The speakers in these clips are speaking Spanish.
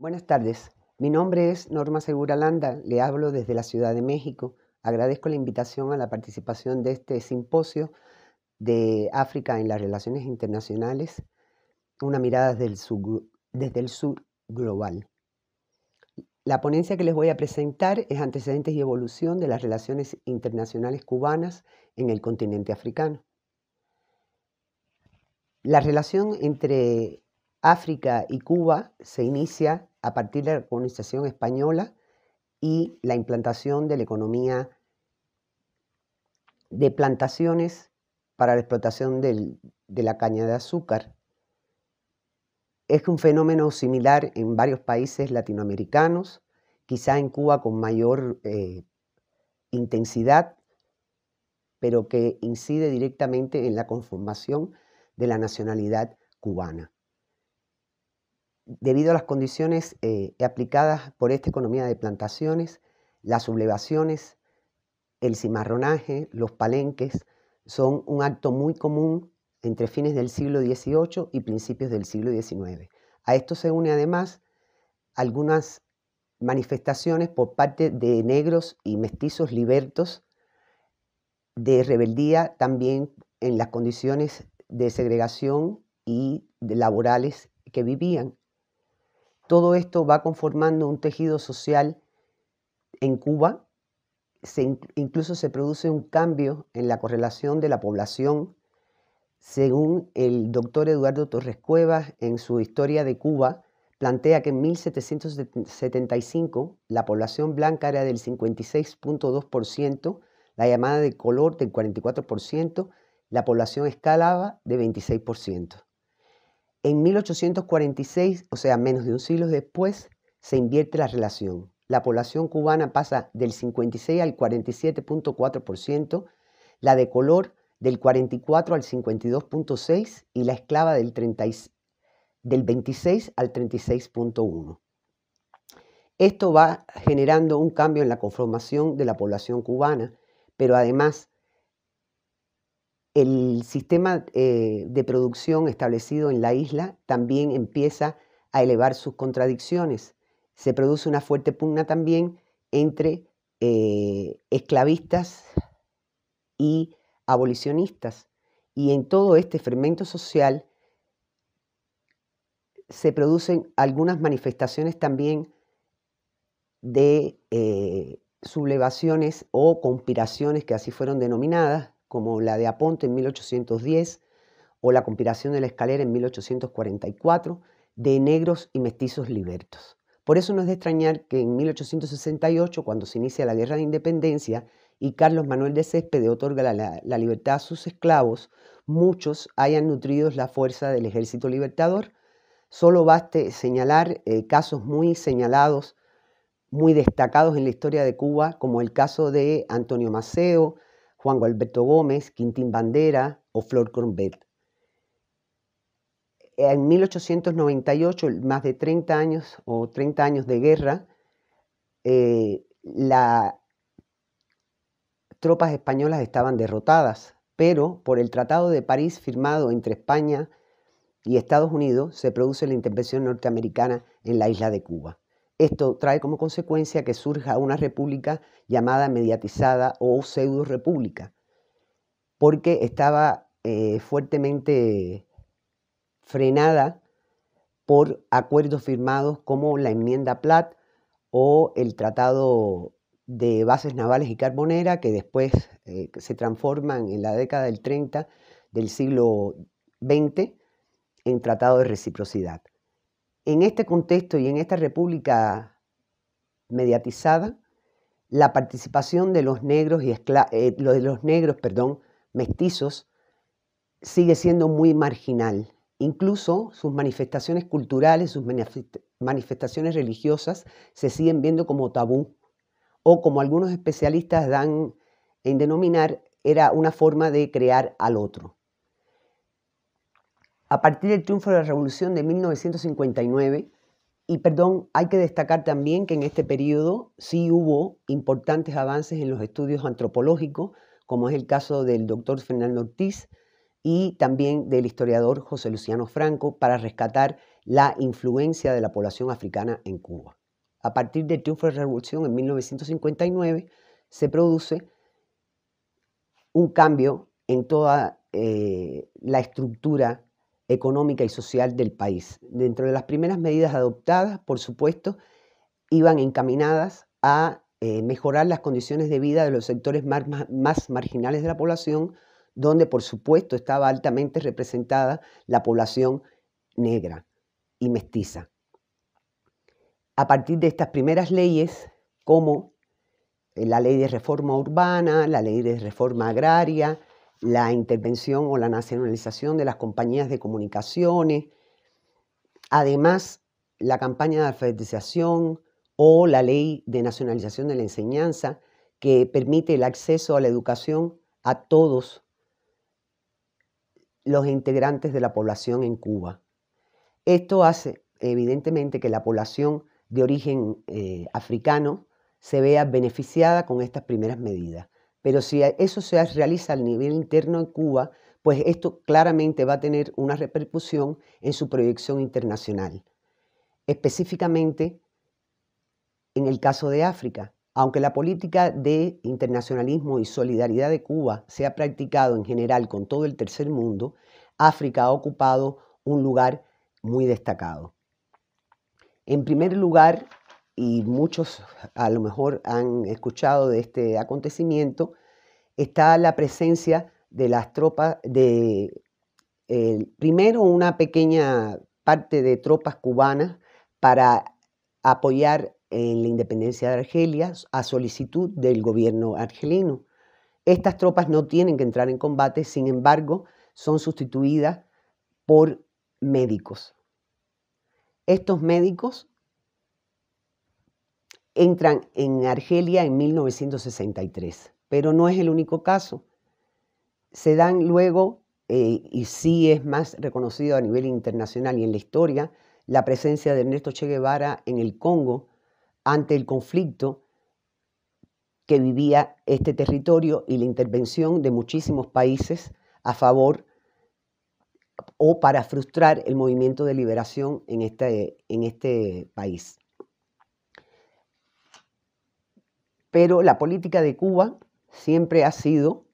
Buenas tardes. Mi nombre es Norma Segura Landa. Le hablo desde la Ciudad de México. Agradezco la invitación a la participación de este simposio de África en las relaciones internacionales, una mirada desde el sur, desde el sur global. La ponencia que les voy a presentar es Antecedentes y Evolución de las Relaciones Internacionales Cubanas en el continente africano. La relación entre África y Cuba se inicia a partir de la colonización española y la implantación de la economía de plantaciones para la explotación de la caña de azúcar. Es un fenómeno similar en varios países latinoamericanos, quizá en Cuba con mayor eh, intensidad, pero que incide directamente en la conformación de la nacionalidad cubana debido a las condiciones eh, aplicadas por esta economía de plantaciones, las sublevaciones, el cimarronaje, los palenques, son un acto muy común entre fines del siglo XVIII y principios del siglo XIX. A esto se une además algunas manifestaciones por parte de negros y mestizos libertos de rebeldía también en las condiciones de segregación y laborales que vivían. Todo esto va conformando un tejido social en Cuba. incluso se produce un cambio en la correlación de la población. Según el doctor Eduardo Torres Cuevas, en su Historia de Cuba, plantea que en 1775 la población blanca era del 56.2%, la llamada de color del 44%, la población escalaba de 26%. En 1846, o sea, menos de un siglo después, se invierte la relación. La población cubana pasa del 56 al 47.4%, la de color del 44 al 52.6 y la esclava del, del 26 al 36.1. Esto va generando un cambio en la conformación de la población cubana, pero además el sistema eh, de producción establecido en la isla también empieza a elevar sus contradicciones. Se produce una fuerte pugna también entre eh, esclavistas y abolicionistas. Y en todo este fermento social se producen algunas manifestaciones también de eh, sublevaciones o conspiraciones que así fueron denominadas, como la de Aponte en 1810 o la conspiración de la escalera en 1844, de negros y mestizos libertos. Por eso no es de extrañar que en 1868, cuando se inicia la Guerra de Independencia y Carlos Manuel de Céspedes otorga la, libertad a sus esclavos, muchos hayan nutrido la fuerza del ejército libertador. Solo baste señalar eh, casos muy señalados, muy destacados en la historia de Cuba, como el caso de Antonio Maceo, Juan Gualberto Gómez, Quintín Bandera o Flor Corbett. En 1898, más de 30 años o 30 años de guerra, eh, las tropas españolas estaban derrotadas, pero por el Tratado de París firmado entre España y Estados Unidos se produce la intervención norteamericana en la isla de Cuba. Esto trae como consecuencia que surja una república llamada mediatizada o pseudo república, porque estaba eh, fuertemente frenada por acuerdos firmados como la enmienda Platt o el Tratado de Bases Navales y Carbonera, que después eh, se transforman en la década del 30 del siglo XX en Tratado de Reciprocidad. En este contexto y en esta república mediatizada, la participación de los negros y eh, los negros, perdón, mestizos sigue siendo muy marginal. Incluso sus manifestaciones culturales, sus manifestaciones religiosas se siguen viendo como tabú o como algunos especialistas dan en denominar, era una forma de crear al otro a partir del triunfo de la Revolución de 1959, y perdón, hay que destacar también que en este periodo sí hubo importantes avances en los estudios antropológicos, como es el caso del doctor Fernando Ortiz y también del historiador José Luciano Franco, para rescatar la influencia de la población africana en Cuba. A partir del triunfo de la Revolución en 1959 se produce un cambio en toda eh, la estructura económica y social del país. Dentro de las primeras medidas adoptadas, por supuesto, iban encaminadas a eh, mejorar las condiciones de vida de los sectores más, más marginales de la población, donde por supuesto estaba altamente representada la población negra y mestiza. A partir de estas primeras leyes, como eh, la ley de reforma urbana, la ley de reforma agraria, la intervención o la nacionalización de las compañías de comunicaciones, además la campaña de alfabetización o la ley de nacionalización de la enseñanza que permite el acceso a la educación a todos los integrantes de la población en Cuba. Esto hace evidentemente que la población de origen eh, africano se vea beneficiada con estas primeras medidas. Pero si eso se realiza al nivel interno en Cuba, pues esto claramente va a tener una repercusión en su proyección internacional. Específicamente en el caso de África, aunque la política de internacionalismo y solidaridad de Cuba se ha practicado en general con todo el tercer mundo, África ha ocupado un lugar muy destacado. En primer lugar, y muchos a lo mejor han escuchado de este acontecimiento, está la presencia de las tropas, de eh, primero una pequeña parte de tropas cubanas para apoyar en la independencia de Argelia a solicitud del gobierno argelino. Estas tropas no tienen que entrar en combate, sin embargo, son sustituidas por médicos. Estos médicos entran en Argelia en 1963, pero no es el único caso. Se dan luego, eh, y sí es más reconocido a nivel internacional y en la historia, la presencia de Ernesto Che Guevara en el Congo ante el conflicto que vivía este territorio y la intervención de muchísimos países a favor o para frustrar el movimiento de liberación en este, en este país. Pero la política de Cuba siempre ha sido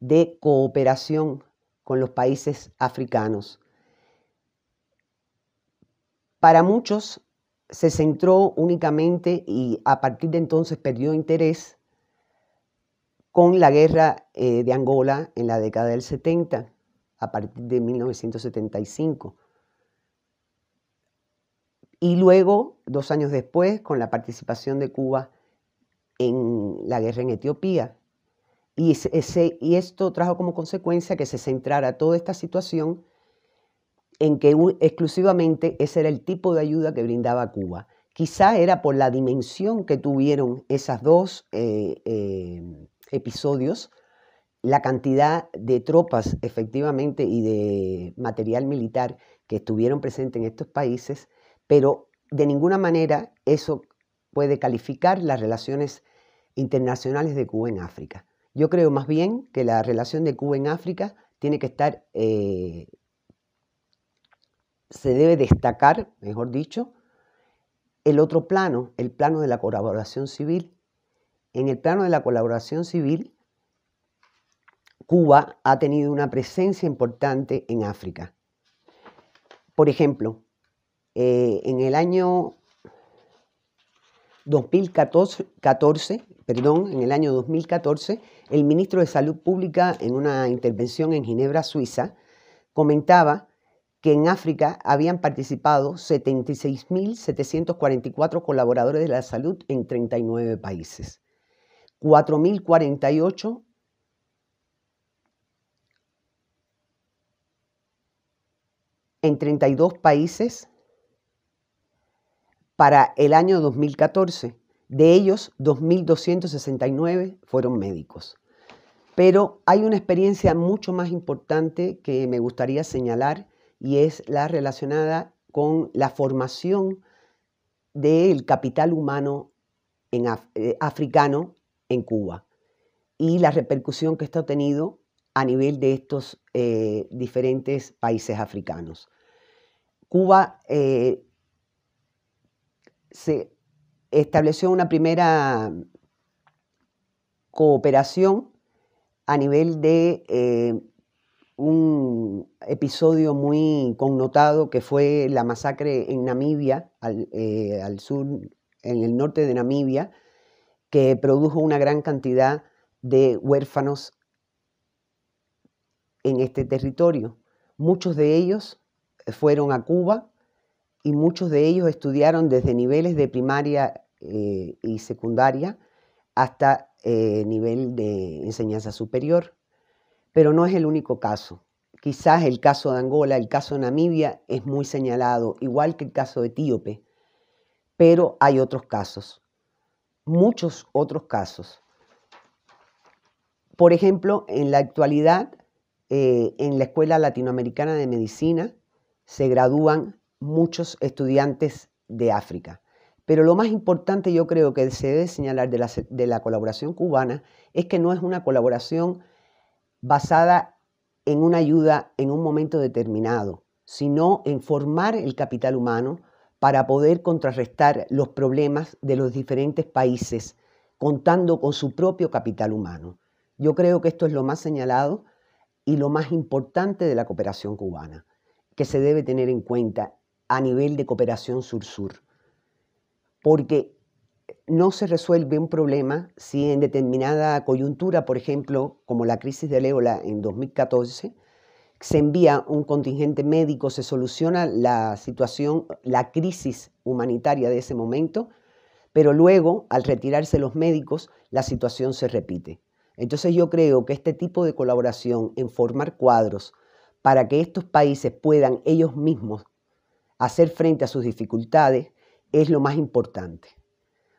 de cooperación con los países africanos. Para muchos se centró únicamente y a partir de entonces perdió interés con la guerra eh, de Angola en la década del 70, a partir de 1975. Y luego, dos años después, con la participación de Cuba en la guerra en Etiopía. Y, y esto trajo como consecuencia que se centrara toda esta situación en que exclusivamente ese era el tipo de ayuda que brindaba Cuba. Quizá era por la dimensión que tuvieron esos dos eh, eh, episodios, la cantidad de tropas efectivamente y de material militar que estuvieron presentes en estos países, pero de ninguna manera eso puede calificar las relaciones internacionales de Cuba en África. Yo creo más bien que la relación de Cuba en África tiene que estar, eh, se debe destacar, mejor dicho, el otro plano, el plano de la colaboración civil. En el plano de la colaboración civil, Cuba ha tenido una presencia importante en África. Por ejemplo, eh, en el año 2014, perdón, en el año 2014, el ministro de Salud Pública, en una intervención en Ginebra, Suiza, comentaba que en África habían participado 76.744 colaboradores de la salud en 39 países. 4.048 en 32 países para el año 2014. De ellos, 2.269 fueron médicos. Pero hay una experiencia mucho más importante que me gustaría señalar y es la relacionada con la formación del capital humano en eh, africano en Cuba y la repercusión que esto ha tenido a nivel de estos eh, diferentes países africanos. Cuba eh, se estableció una primera cooperación a nivel de eh, un episodio muy connotado que fue la masacre en Namibia, eh, al, sur, en el norte de Namibia, que produjo una gran cantidad de huérfanos en este territorio. Muchos de ellos fueron a Cuba y muchos de ellos estudiaron desde niveles de primaria eh, y secundaria hasta eh, nivel de enseñanza superior. Pero no es el único caso. Quizás el caso de Angola, el caso de Namibia es muy señalado, igual que el caso de Etíope, pero hay otros casos, muchos otros casos. Por ejemplo, en la actualidad, eh, en la Escuela Latinoamericana de Medicina se gradúan muchos estudiantes de África. Pero lo más importante yo creo que se debe señalar de la, de la colaboración cubana es que no es una colaboración basada en una ayuda en un momento determinado, sino en formar el capital humano para poder contrarrestar los problemas de los diferentes países, contando con su propio capital humano. Yo creo que esto es lo más señalado y lo más importante de la cooperación cubana, que se debe tener en cuenta a nivel de cooperación sur-sur, porque no se resuelve un problema si en determinada coyuntura, por ejemplo, como la crisis del ébola en 2014, se envía un contingente médico, se soluciona la situación, la crisis humanitaria de ese momento, pero luego, al retirarse los médicos, la situación se repite. Entonces yo creo que este tipo de colaboración en formar cuadros para que estos países puedan ellos mismos hacer frente a sus dificultades es lo más importante.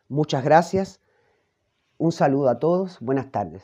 Muchas gracias. Un saludo a todos. Buenas tardes.